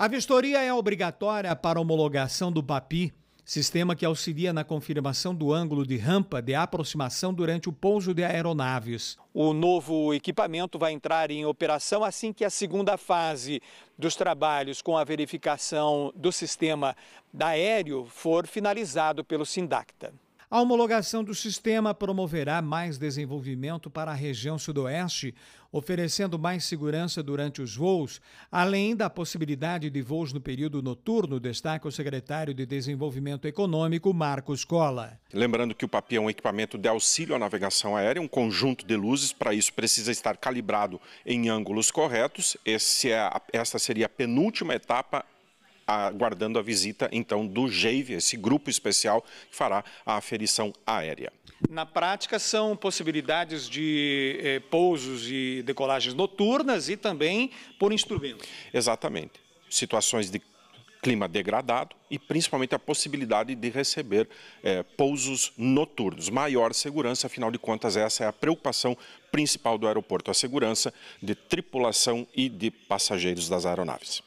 A vistoria é obrigatória para homologação do BAPI, sistema que auxilia na confirmação do ângulo de rampa de aproximação durante o pouso de aeronaves. O novo equipamento vai entrar em operação assim que a segunda fase dos trabalhos com a verificação do sistema aéreo for finalizado pelo Sindacta. A homologação do sistema promoverá mais desenvolvimento para a região sudoeste, oferecendo mais segurança durante os voos, além da possibilidade de voos no período noturno, destaca o secretário de Desenvolvimento Econômico, Marcos Cola. Lembrando que o PAPI é um equipamento de auxílio à navegação aérea, um conjunto de luzes, para isso precisa estar calibrado em ângulos corretos. Esse é, essa seria a penúltima etapa aguardando a visita, então, do GEIV, esse grupo especial que fará a aferição aérea. Na prática, são possibilidades de eh, pousos e decolagens noturnas e também por instrumentos. Exatamente. Situações de clima degradado e principalmente a possibilidade de receber é, pousos noturnos. Maior segurança, afinal de contas, essa é a preocupação principal do aeroporto: a segurança de tripulação e de passageiros das aeronaves.